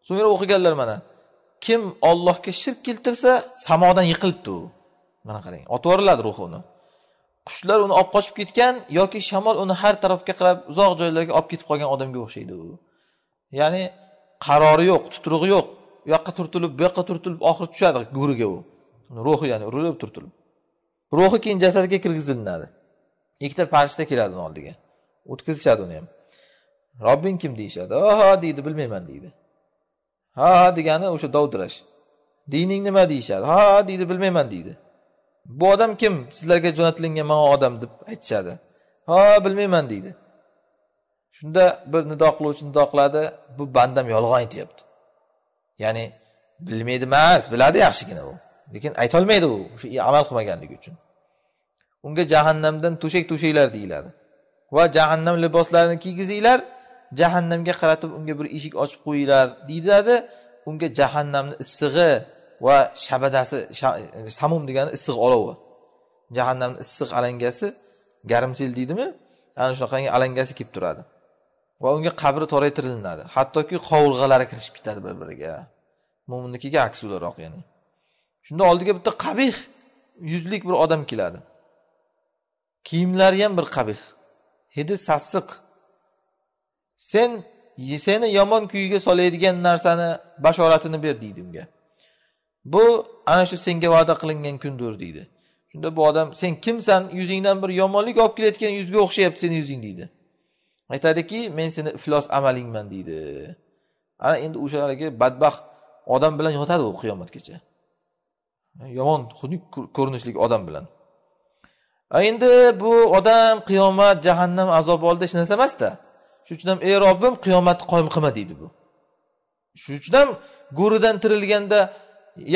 so'ngra o'qiganlar mana kim ollohga shirk keltirsa samodan yiqilibdi u mana qarang otib yuboriladi ruhi uni qushlar uni olib qochib ketgan yoki shamol uni har tarafga qarab uzoq joylarga olib ketib qolgan odamga o'xshaydi u ya'ni qarori yo'q tuturug'i yo'q u yoqqa turtilib bu yoqqa turtilib oxiri tushadi guriga u ruhi ya'ni urilib turtilib ruhi keyin jasadga kirgizilinadi ikkita farishta keladi uni oldiga o'tkazishadi uni ham robbing kim deyishadi ha deydi bilmayman deydi ha ha degani o'sha dovdirash dining nima deyishadi ha deydi bilmayman deydi bu odam kim sizlarga jo'natilgan man odam deb aytishadi ha bilmayman deydi shunda bir nido qiluvchi nido qiladi bu bandam yolg'on aytyapti ya'ni bilmaydi emas biladi yaxshigina u lekin aytolmaydi u o'sha amal qilmaganligi uchun unga jahannamdan to'shak to'shanglar deyiladi va jahannam liboslarini kiygizinglar jahannamga qaratib unga bir eshik ochib qo'yinglar deyiladi unga jahannamni issig'i va shabadasi samum degani issiq olovi jahannamni issiq alangasi garmsil deydimi ana shunaqangi alangasi kelib turadi va unga qabri toraytirilinadi hattoki qovurg'alari kirishib ketadi bir biriga mo'minnikiga aksi o'laroq ya'ni shunda oldiga bitta qabih yuzlik bir odam keladi kiyimlari ham bir qabih hidi sassiq sen seni yomon kuyga soladigan narsani bashoratini ber deydi unga bu ana shu senga va'da qilingan kundir deydi shunda bu odam sen kimsan yuzingdan bir yomonlik olib kelayotgan yuzga o'xshayapti seni yuzing deydi aytadiki men seni iflos amalingman deydi ana endi o'sha haligi badbaxt odam bilan yotadi u qiyomatgacha yomon xunuk ko'rinishli odam bilan endi bu odam qiyomat jahannam azobi oldida hech narsa emasda shuning uchun ham ey robbim qiyomatni qoyim qilma deydi bu shuning uchun ham go'ridan tirilganda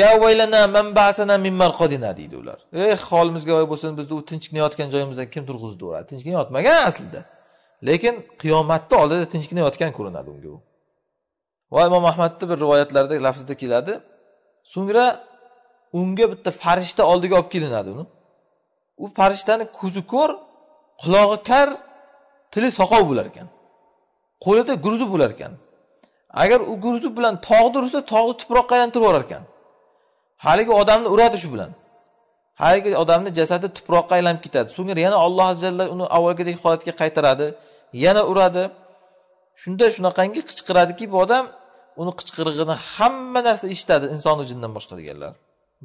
ya vaylana basana min marqodina deydi ular ey holimizga voy bo'lsin bizni u tinchgina yotgan joyimizdan kim turg'izdi ular tinchgina yotmagan aslida lekin qiyomatni oldida tinchgina yotgan ko'rinadi unga u va imom ahmadni bir rivoyatlarda lafzida keladi so'ngra unga bitta farishta oldiga olib kelinadi uni u farishtani ko'zi ko'r qulog'i kar tili soqov bo'lar ekan qo'lida gurzi bo'lar ekan agar u gurzi bilan tog'ni ursa tog'ni tuproqqa aylantirib yuborar ekan haligi odamni uradi shu bilan haligi odamni jasadi tuproqqa aylanib ketadi so'ngra yana alloh azza uni avvalgidek holatga qaytaradi yana uradi shunda shunaqangi qichqiradiki bu odam uni qichqirig'ini hamma narsa eshitadi insonu jindan boshqa deganlar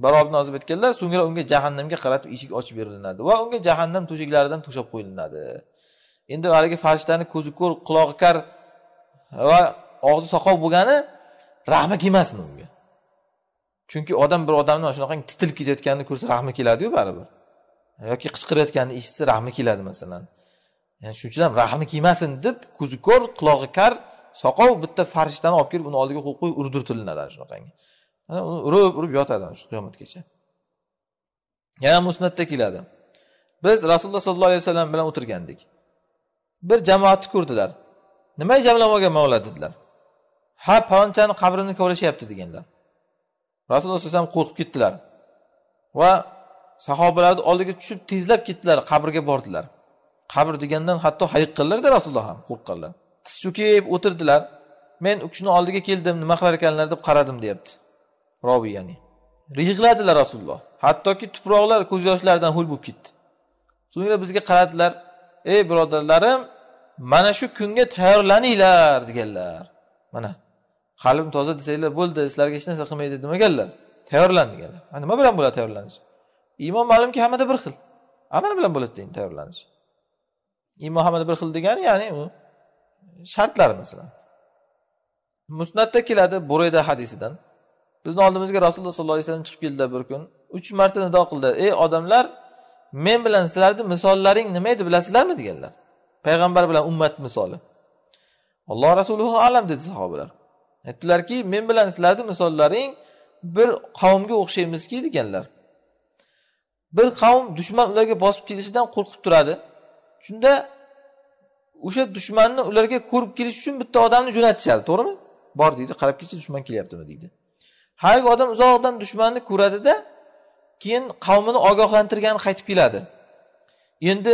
barob nozib aytganlar so'ngra unga jahannamga qaratib eshik ochib berilinadi va unga jahannam to'shaklaridan to'shab qo'yilinadi endi haligi farishtani ko'zi ko'r qulog'i kar va og'zi soqov bo'lgani rahmi kelmasin unga chunki odam bir odamni mana shunaqangi titilib ketayotganini ko'rsa rahmi keladiyu baribir yoki qichqirayotganini eshitsa rahmi keladi masalan ya'ni shuning uchun ham rahmi kelmasin deb ko'zi ko'r qulog'i kar soqov bitta farishtani olib kelib uni oldiga qo'yib qo'yib urdirtilinadi ana shunaqangi uni urib urib yotadi shu qiyomatgacha yana musnatda keladi biz rasululloh sollallohu alayhi vasallam bilan o'tirgandik bir jamoatni ko'rdilar nimaga jamlab olgan mavla dedilar ha palonchani qabrini kovlashyapti deganlar rasululloh alayhi vasallam qo'rqib ketdilar va sahobalarni oldiga tushib tezlab ketdilar qabrga bordilar qabr degandan hatto hayiqqanlarda rasululloh ham qo'rqqanlar tiz cho'kib o'tirdilar men u kishini oldiga keldim nima qilar ekanlar deb qaradim deyapti roviy ya'ni yig'ladilar rasululloh hattoki tuproqlar ko'z yoshlaridan ho'l bo'lib ketdi so'ngra bizga qaradilar ey birodarlarim mana shu kunga tayyorlaninglar deganlar mana qalbim toza desanglar bo'ldi sizlarga hech narsa qilmaydi demaganlar tayyorlan deganlar nima bilan bo'ladi tayyorlanish iymon ma'lumki hammada bir xil amal bilan bo'ladi deydi tayyorlanish iymon hammada bir xil degani ya'ni u shartlari masalan musnatda keladi burayda hadisidan bizni oldimizga rasululloh sollallohu alayhi vasallam chiqib keldilar bir kun uch marta nido qildi ey odamlar men bilan sizlarni misollaring nima edi bilasizlarmi deganlar payg'ambar bilan ummat misoli alloh rasuluhu alam dedi sahobalar aytdilarki men bilan sizlarni misollaring bir qavmga o'xshaymizki deganlar bir qavm dushman ularga bosib kelishidan qo'rqib turadi shunda o'sha dushmanni ularga ko'rib kelish uchun bitta odamni jo'natishadi to'g'rimi bor deydi qarab kelchi dushman kelyaptimi deydi haligi odam uzoqdan dushmanni ko'radida keyin qavmini ogohlantirgani qaytib keladi endi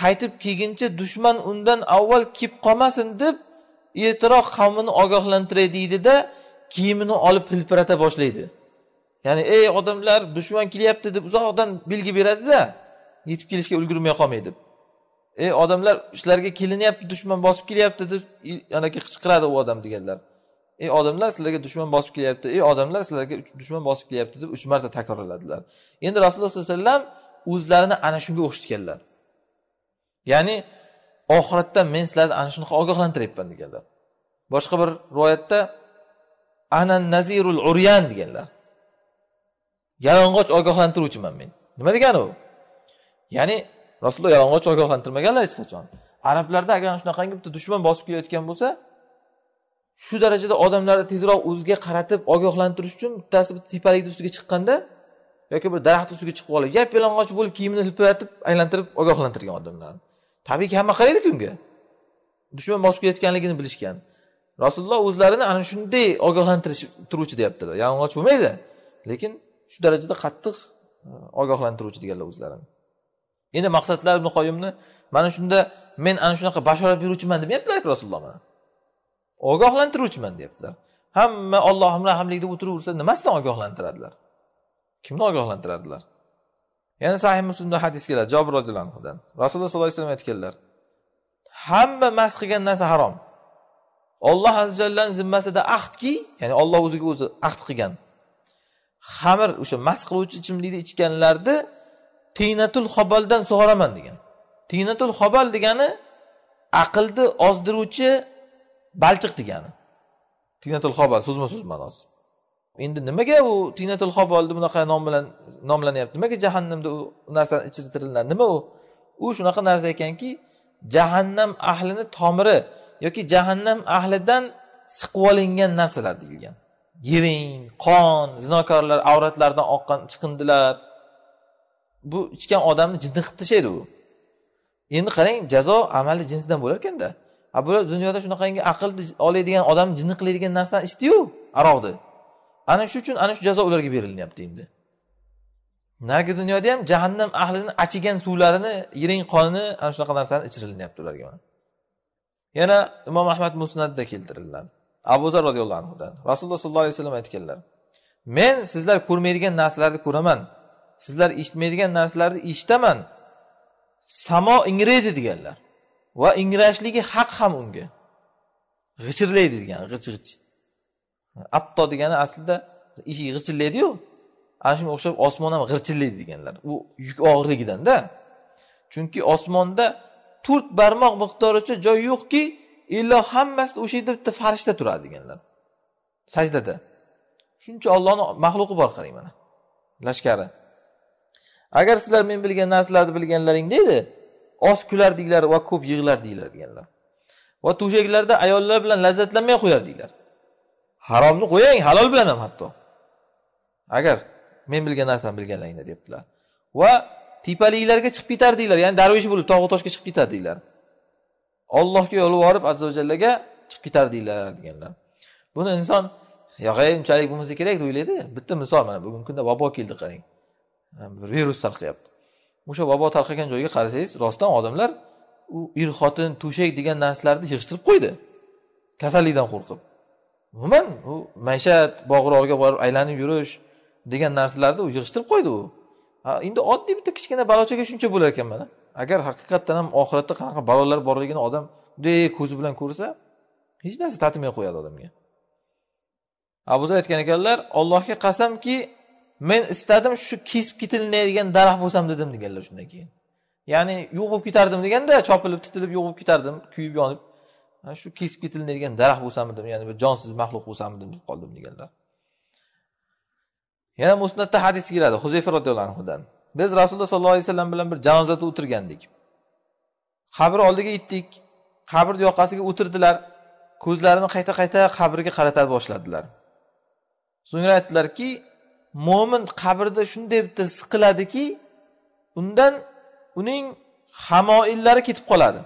qaytib kelguncha dushman undan avval kelib qolmasin deb ertaroq qavmini ogohlantiray deydida kiyimini olib hilpirata boshlaydi ya'ni ey odamlar dushman kelyapti deb uzoqdan belgi beradida yetib kelishga ulgurmay qolmay deb ey odamlar sizlarga kelinyapti dushman bosib kelyapti deb anaqa qichqiradi u odam deganlar ey odamlar sizlarga dushman bosib kelyapti ey odamlar sizlarga dushman bosib kelyapti deb uch marta takrorladilar endi rasululloh sollallohu alayhi vasallam o'zlarini ana shunga o'xshatganlar ya'ni oxiratda men sizlarni ana shunaqa ogohlantiryapman deganlar boshqa bir rivoyatda ana nazirul uryan deganlar yalang'och ogohlantiruvchiman men nima degani u ya'ni rasululloh yalang'och ogohlantirmaganlar hech qachon arablarda agar shunaqangi bitta dushman bosib kelayotgan bo'lsa shu darajada odamlarni tezroq o'ziga qaratib ogohlantirish uchun bittasi bitta tepalikni ustiga chiqqanda yoki bir daraxt ustiga chiqib olib yap yalang'och bo'lib kiyimini hilpiratib aylantirib ogohlantirgan odamlarni tabiiyki hamma qaraydiku unga dushman bosib kelayotganligini bilishgan rasululloh o'zlarini ana shunday ogohlantirish turuvchi deyaptilar yalang'och bo'lmaydi lekin shu darajada qattiq e, ogohlantiruvchi deganlar o'zlarini endi maqsadlar ibn qoyimni mana shunda men ana shunaqa bashorat beruvchiman demayaptilarku rasululloh mana ogohlantiruvchiman deyaptilar hamma ollohim rahmli deb o'tiraversa nimasidan ogohlantiradilar kimni ogohlantiradilar yana sahih muslimda hadis keladi jobir roziyallohu anhudan rasululloh sollallohu alayhi vasallam aytganlar hamma mast qilgan narsa harom olloh azi zimmasida ahdki ya'ni olloh o'ziga o'zi ahd qilgan xamir o'sha mast qiluvchi ichimlikni ichganlarni tiynatul xobaldan sug'oraman degan tiynatul xobal degani aqlni ozdiruvchi balchiq degani tiynatul xobal so'zma so'z ma'nosi endi nimaga u tinatul hobolni bunaqa nom bilan nomlanyapti nimaga jahannamda u narsani ichirtiriladi nima u u shunaqa narsa ekanki jahannam ahlini tomiri yoki jahannam ahlidan siqib olingan narsalar deyilgan yiring qon zinokorlar avratlaridan oqqan chiqindilar bu ichgan odamni jinni qilib tashlaydi u endi qarang jazo amali jinsidan bo'lar ekanda bular dunyoda shunaqangi aqlni oladigan odamni jinni qiladigan narsani ichdiyu aroqni ana shu uchun ana shu jazo ularga berilyapti endi narigi dunyoda ham jahannam ahlini achigan suvlarini yiring qonini ana shunaqa narsani ichirilyapti ularga yana imom ahmad musnadda keltiriladi abu zar roziyallohu anhudan rasululloh sollallohu alayhi vasallam aytganlar men sizlar ko'rmaydigan narsalarni ko'raman sizlar eshitmaydigan narsalarni eshitaman samo ingraydi deganlar va ingrashligi haq ham unga g'ichirlaydi degan g'ich g'ich atto degani aslida eshik g'irchillaydiyu ana shunga o'xshab osmon ham g'irchillaydi deganlar u yuk og'irligidanda chunki osmonda to'rt barmoq miqdoricha joy yo'qki illo hammasida o'sha yerda bitta farishta turadi deganlar sajdada shuncha ollohni maxluqi bor qarang mana lashkari agar sizlar men bilgan narsalarni bilganlaringda deydi oz kulardinglar va ko'p yig'lar deydilar deganlar va to'shaklarda ayollar bilan lazzatlanmay qo'yardinglar haromni qo'yang halol bilan ham hatto agar men bilgan narsamni bilganlaringda debdilar va tepaliklarga chiqib ketardinglar ya'ni darvish bo'lib tog'u toshga chiqib ketardinglar ollohga yolvorib azza vajallaga chiqib ketardinglar deganlar buni inson yo'g'ay unchalik bo'lmasa kerak deb o'ylaydi bitta misol mana bugungi kunda vabo keldi qarang bir virus tarqayapti o'sha vabo tarqagan joyga qarasangiz rostdan odamlar u er xotin to'shak degan narsalarni yig'ishtirib qo'ydi kasallikdan qo'rqib umuman u maishat bog'rog'iga borib aylanib yurish degan narsalarni u yig'ishtirib qo'ydi u endi oddiy bitta kichkina balochaga shuncha bo'lar ekan mana agar haqiqatdan ham oxiratda qanaqa balolar borligini odam bunday ko'zi bilan ko'rsa hech narsa tatimay qo'yadi odamga abu zar aytgan ekanlar allohga qasamki men istadim shu kesib ketilmaydigan daraxt bo'lsam dedim deganlar shundan keyin ya'ni yo'q bo'lib ketardim deganda chopilib titilib yo'q bo'lib ketardim kuyib yonib shu kesib ketilinadigan daraxt bo'lsamidim ya'ni bir jonsiz maxluq bo'lsamidim deb qoldim deganlar yana musnatda hadis keladi huzayfa roziyallohu anhudan biz rasululloh sollallohu alayhi vasallam bilan bir janozada o'tirgandik qabr oldiga yetdik qabrni yoqasiga o'tirdilar ko'zlarini qayta qayta qabrga qarata boshladilar so'ngra aytdilarki mo'min qabrda shunday bitta siqiladiki undan uning hamoillari ketib qoladi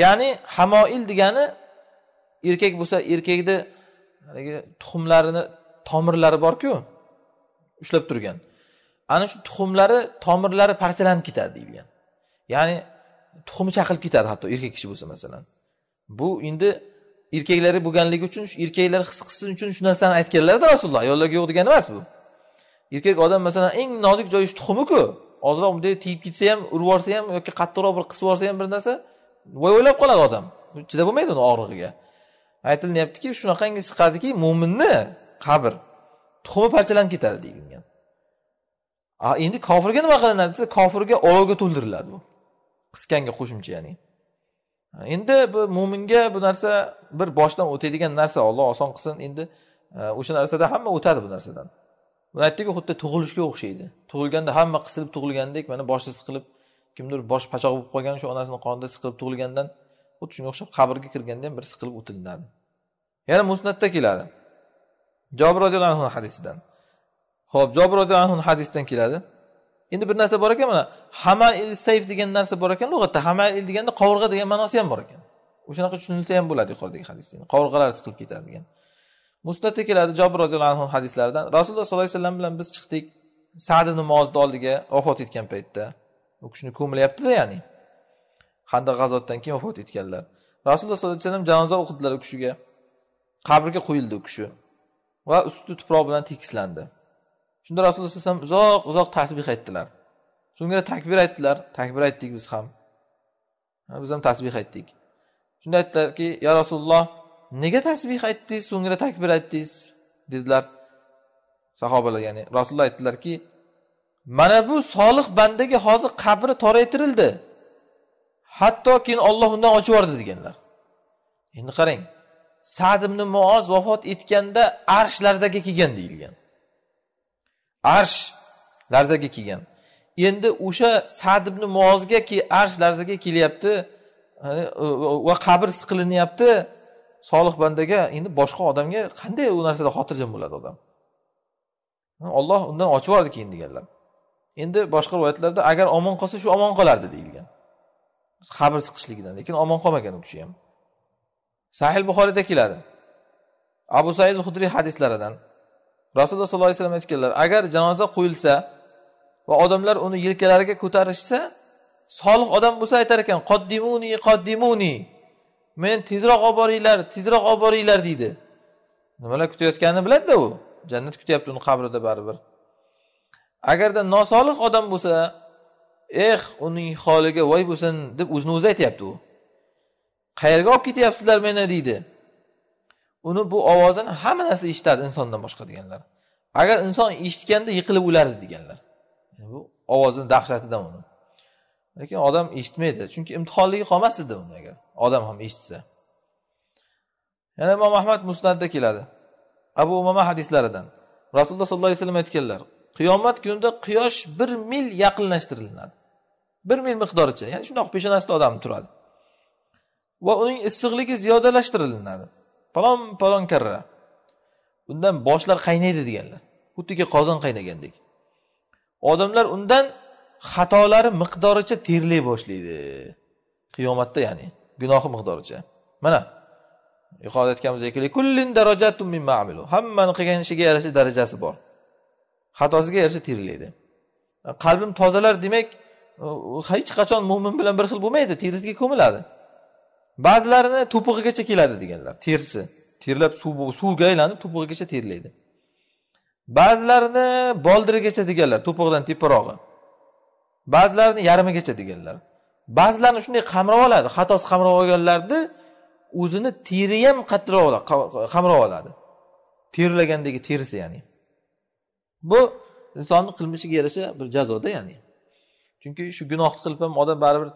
ya'ni hamoil degani erkak bo'lsa erkakni haligi tuxumlarini tomirlari borku ushlab turgan ana shu tuxumlari tomirlari parchalanib ketadi deyilgan ya'ni tuxumi chaqilib ketadi hatto erkak kishi bo'lsa masalan bu endi erkaklarga bo'lganligi uchun shu erkaklar his qilsin uchun shu narsani aytganlarda rasululloh ayollarga yo'q degani emas bu erkak odam masalan eng nozik joyi shu tuxumiku ozroq bunday tiyib ketsa ham urib yuborsa ham yoki qattiqroq bir qisib yuborsa ham bir narsa voy o'ylab qoladi odam chidab bo'lmaydi uni og'rig'iga aytilyaptiki shunaqangi siqadiki mo'minni qabr tuxumi parchalanib ketadi deyilgan a endi kofirga nima qilinadi desa kofirga olovga to'ldiriladi bu qisqanga qo'shimcha ya'ni endi bu mo'minga bu narsa bir boshdan o'tadigan narsa olloh oson qilsin endi e, o'sha narsada hamma o'tadi bu narsadan buni xuddi tug'ilishga o'xshaydi tug'ilganda hamma qisilib tug'ilgandek mana boshsiz siqilib kimdir bosh pachoq bo'lib qolgan shu onasini qonida siqilib tug'ilgandan xuddi shunga o'xshab qabrga kirganda ham bir siqilib o'tilinadi yana musnatda keladi jobir roziyallohu anhuni hadisidan ho'p jobir roziyallohu anhuni hadisidan keladi endi bir narsa bor ekan mana hamail sayf degan narsa bor ekan lug'atda hamail deganda qovurg'a degan ma'nosi ham bor ekan o'shanaqa tushunilsa ham bo'ladi yuqoridagi hadisda qovurg'alar siqilib ketadi degan musnatda keladi jobir roziyallohu anhu hadislaridan rasululloh sollallohu alayhi vasallam bilan biz chiqdik sadi namozni oldiga vafot etgan paytda u kishini ko'milyaptida ya'ni handaq g'azotdan keyin vafot etganlar rasululloh sollallohu alayhi vasallam janoza o'qidilar u kishiga qabrga qo'yildi u kishi va usti tuproq bilan tekislandi shunda rasululloh alayhi vasallam uzoq uzoq tasbih aytdilar so'ngra takbir aytdilar takbir aytdik biz ham biz ham tasbih aytdik shunda aytdilarki ya rasululloh nega tasbih aytdingiz so'ngra takbir aytdingiz dedilar sahobalar ya'ni rasululloh aytdilarki mana bu solih bandaga hozir qabri toraytirildi hatto keyin olloh undan ochib yubordi deganlar endi qarang sad ibn muoz vafot etganda arsh larzaga kelgan deyilgan arsh larzaga kelgan endi o'sha sad ibn muozga arsh larzaga kelyapti va qabr qilinyapti solih bandaga endi boshqa odamga qanday u narsada xotirjam bo'ladi odam olloh undan ochib yubordi keyin deganlar endi boshqa rivoyatlarda agar omon qolsa shu omon qolardi deyilgan qabr siqishligidan lekin omon qolmagan u kishi ham sahil buxoriyda keladi abu said hudriy hadislaridan rasululloh sollallohu alayhi vasallam aytganlar agar janoza qo'yilsa va odamlar uni yelkalariga ko'tarishsa solih odam bo'lsa aytar ekan qoddimuni qoddimuni men tezroq olib boringlar tezroq olib boringlar deydi nimalar kutayotganini biladida u jannat kutyapti uni qabrida baribir agarda nosolih odam bo'lsa eh uning holiga voy bo'lsin deb o'zini o'zi aytyapti u qayerga olib ketyapsizlar meni deydi uni bu ovozini hamma narsa eshitadi insondan boshqa deganlar agar inson eshitganda yiqilib o'lardi deganlar bu ovozini dahshatidan uni lekin odam eshitmaydi chunki imtihonligi qolmas edi uni agar odam ham eshitsa yana imom ahmad musnatda keladi abu umama hadislaridan rasululloh sollallohu alayhi vasallam aytganlar qiyomat kunida quyosh bir mil yaqinlashtiriladi bir mil miqdoricha ya'ni shundoq peshonasida odam turadi va uning issiqligi ziyodalashtiriladi palon palon karra undan boshlar qaynaydi deganlar xuddiki qozon qaynagandek odamlar undan xatolari miqdoricha terlay boshlaydi qiyomatda ya'ni gunohi miqdoricha mana yuqorida aytganimizdek hammani qilgan ishiga yarasha darajasi bor xatosiga yarasha terlaydi qalbim tozalar demak hech qachon mo'min bilan bir xil bo'lmaydi terisiga ko'miladi ba'zilarini to'pig'igacha keladi deganlar terisi terlab suv suvga aylanib to'pig'igacha terlaydi ba'zilarini boldirigacha deganlar to'pig'idan teparog'i ba'zilarini yarmigacha deganlar ba'zilarini shunday qamrab oladi xatosi qamrab olganlarni o'zini teri ham qattiqroq qamrab oladi terlagandagi terisi ya'ni bu insonni qilmishiga yarasha bir jazoda ya'ni chunki shu gunohni qilib ham odam baribir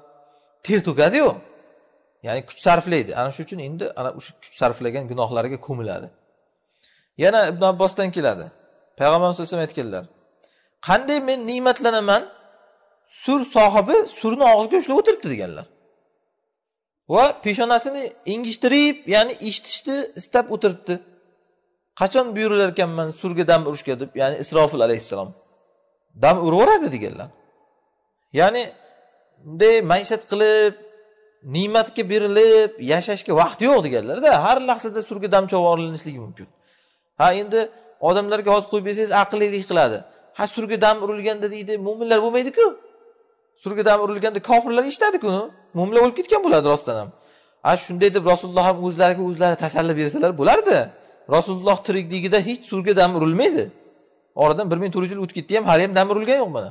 ter to'kadiyu ya'ni kuch sarflaydi ana shu uchun endi ana o'sha kuch sarflagan gunohlariga ko'miladi yana ibn abbosdan keladi payg'ambarimiz vasallam aytganlar qanday men ne'matlanaman sur sohibi surni og'ziga ushlab o'tiribdi deganlar va peshonasini engishtirib ya'ni eshitishni istab o'tiribdi qachon buyurilar ekanman surga dam urishga deb ya'ni isrofil alayhissalom dam uraveradi deganlar ya'ni bunday maishat qilib ne'matga berilib yashashga vaqt yo'q deganlarda har lahzada surga dam chopib olinishligi mumkin ha endi odamlarga hozir qo'yib bersangiz aqllilik qiladi ha surga dam urilganda deydi mo'minlar bo'lmaydiku surga dam urilganda kofirlar eshitadiku mo'minlar o'lib ketgan bo'ladi rostdan ham a shunday deb rasululloh ham o'zlariga o'zlari tasalli bersalar bo'lardi rasululloh tirikligida hech surga dam urilmaydi oradan bir ming to'rt yuz yil o'tib ketdi ham hali ham dam urilgani yo'q mana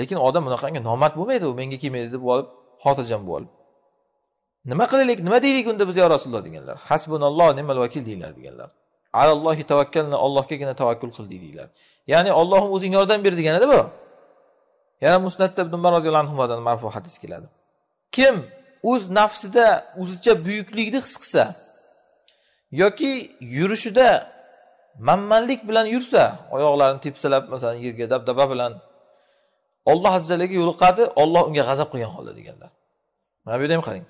lekin odam bunaqangi nomard bo'lmaydi u menga kelmaydi deb olib xotirjam bo'lib nima qilaylik nima deylik unda biz yo rasululloh deganlar hasbunalloh nimal vakil deyiladi deganlar alallohi tavakkalna allohgagina tavakkul qildik deydilar ya'ni ollohim o'zing yordam ber deganida bu yana musnatda ibn umar roziyallohu anhudan marfu hadis keladi kim o'z nafsida o'zicha buyuklikni his qilsa yoki yurishida manmanlik bilan yursa oyoqlarini tepsilab masalan yerga dabdaba bilan olloh azzajallaga yo'liqadi olloh unga g'azab qilgan holda deganlar mana bu yerda ham qarang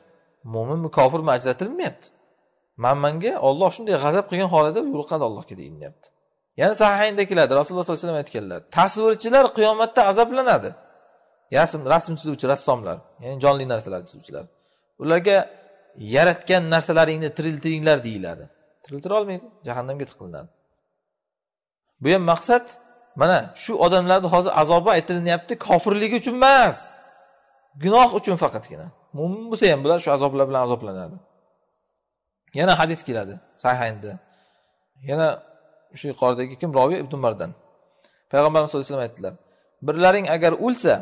mo'minmi kofirmi ajratilmayapti manmanga olloh shunday g'azab qilgan holida yo'liqadi allohga deyilyapti yana sahayinda keladi rasululloh sollallohu alayhi vasallam aytganlar tasvirchilar qiyomatda azoblanadi rasm rasm chizuvchi rassomlar ya'ni jonli narsalar chizuvchilar ularga yaratgan narsalaringni tiriltiringlar deyiladi tiriltira olmaydi jahannamga tiqilinadi bu ham maqsad mana shu odamlarni hozir azobi aytilinyapti kofirligi uchun emas gunoh uchun faqatgina mo'min bo'lsa ham bular shu azoblar bilan azoblanadi yana hadis keladi sahaynda yana shu yuqoridagi kim robiy ibn umardan payg'ambarimiz sallallohu alayhi vasallam aytdilar birlaring agar o'lsa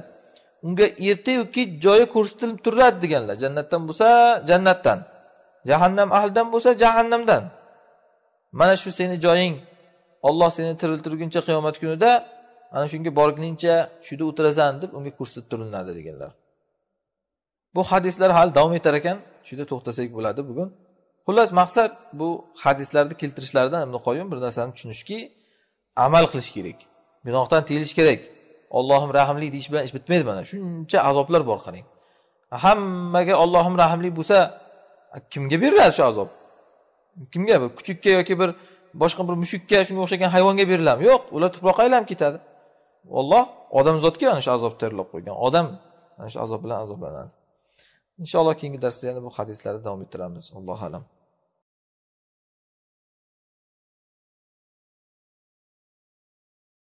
unga ertayu kech joyi ko'rsatilib turiladi deganlar jannatdan bo'lsa jannatdan jahannam ahlidan bo'lsa jahannamdan mana shu seni joying olloh seni tiriltirguncha qiyomat kunida ana shunga borguningcha shu yerda o'tirasan deb unga ko'rsatib turiladi deganlar bu hadislar hali davom etar ekan shu yerda to'xtasak bo'ladi bugun xullas maqsad bu hadislarni keltirishlaridan ibn qoyim bir narsani tushunishki amal qilish kerak gunohdan tiyilish kerak ollohim rahmli deyish bilan ish bitmaydi mana shuncha azoblar bor qarang hammaga ollohim rahmli bo'lsa kimga beriladi shu azob kimga bir kuchukka yoki bir boshqa bir mushukka shunga o'xshagan hayvonga beriladimi yo'q ular tuproqqa aylanib ketadi olloh odamzodga ana shu azob tayyorlab qo'ygan odam ana shu azob bilan azoblanadi inshaalloh keyingi darsda yana bu hadislarni davom ettiramiz allohu alam